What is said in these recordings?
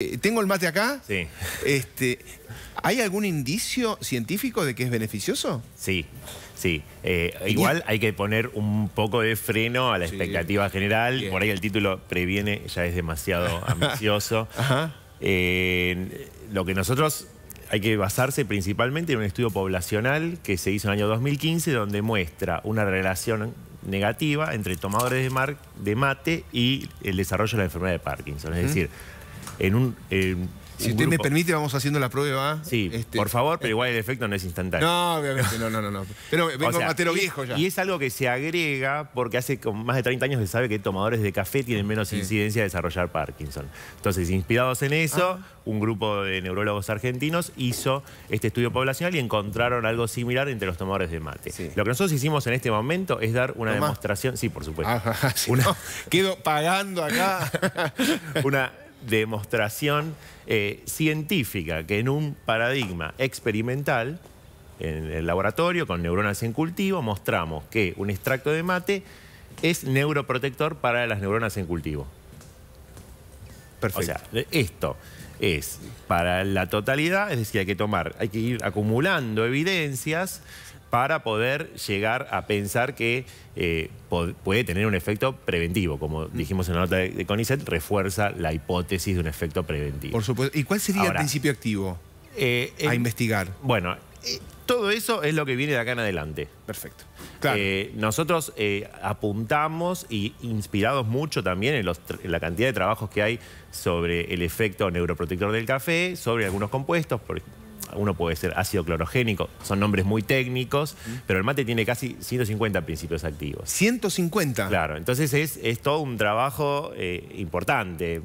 Eh, tengo el mate acá. Sí. Este, ¿Hay algún indicio científico de que es beneficioso? Sí, sí. Eh, igual hay que poner un poco de freno a la expectativa general. Por ahí el título previene, ya es demasiado ambicioso. Ajá. lo que nosotros hay que basarse principalmente en un estudio poblacional que se hizo en el año 2015, donde muestra una relación negativa entre tomadores de, mate y el desarrollo de la enfermedad de Parkinson. Es decir, si usted me permite, vamos haciendo la prueba. ¿ah? Sí, este, por favor, pero eh, igual el efecto no es instantáneo. No, obviamente, no, no, no. Pero vengo o viejo ya. Y es algo que se agrega porque hace más de 30 años se sabe que tomadores de café tienen menos incidencia de desarrollar Parkinson. Entonces, inspirados en eso, ah. un grupo de neurólogos argentinos hizo este estudio poblacional y encontraron algo similar entre los tomadores de mate. Lo que nosotros hicimos en este momento es dar una demostración... Sí, por supuesto. Ah, quedo pagando acá. una demostración eh, científica que en un paradigma experimental, en el laboratorio, con neuronas en cultivo, mostramos que un extracto de mate es neuroprotector para las neuronas en cultivo. Perfecto. O sea, esto es para la totalidad, es decir, hay que tomar, hay que ir acumulando evidencias para poder llegar a pensar que eh, puede tener un efecto preventivo. Como mm. dijimos en la nota de, CONICET, refuerza la hipótesis de un efecto preventivo. Por supuesto. ¿Y cuál sería el principio activo eh, a investigar? Bueno, eh, todo eso es lo que viene de acá en adelante. Perfecto. nosotros apuntamos y inspirados mucho también en, la cantidad de trabajos que hay sobre el efecto neuroprotector del café, sobre algunos compuestos, por uno puede ser ácido clorogénico, son nombres muy técnicos, pero el mate tiene casi 150 principios activos. ¿150? Claro, entonces es, todo un trabajo eh, importante,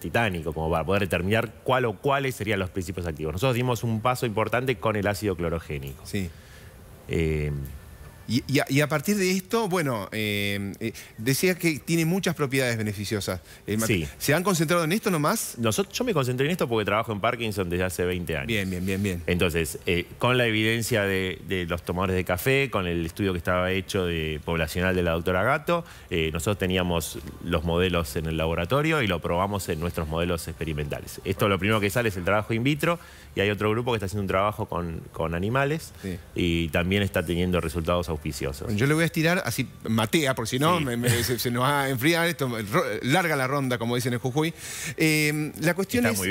titánico, como para poder determinar cuál o cuáles serían los principios activos. Nosotros dimos un paso importante con el ácido clorogénico. Sí. Eh, y, a, partir de esto, bueno, eh, eh, decía que tiene muchas propiedades beneficiosas. Eh, sí. ¿Se han concentrado en esto nomás? Nosotros, yo me concentré en esto porque trabajo en Parkinson desde hace 20 años. Bien, bien, bien, bien. Entonces, con la evidencia de, los tomadores de café, con el estudio que estaba hecho de poblacional de la doctora Gato, nosotros teníamos los modelos en el laboratorio y lo probamos en nuestros modelos experimentales. Esto lo primero que sale es el trabajo in vitro y hay otro grupo que está haciendo un trabajo con, animales y también está teniendo resultados yo le voy a estirar así, matea, por si no, se, nos va a enfriar esto, larga la ronda, como dicen en Jujuy. Eh, la cuestión es...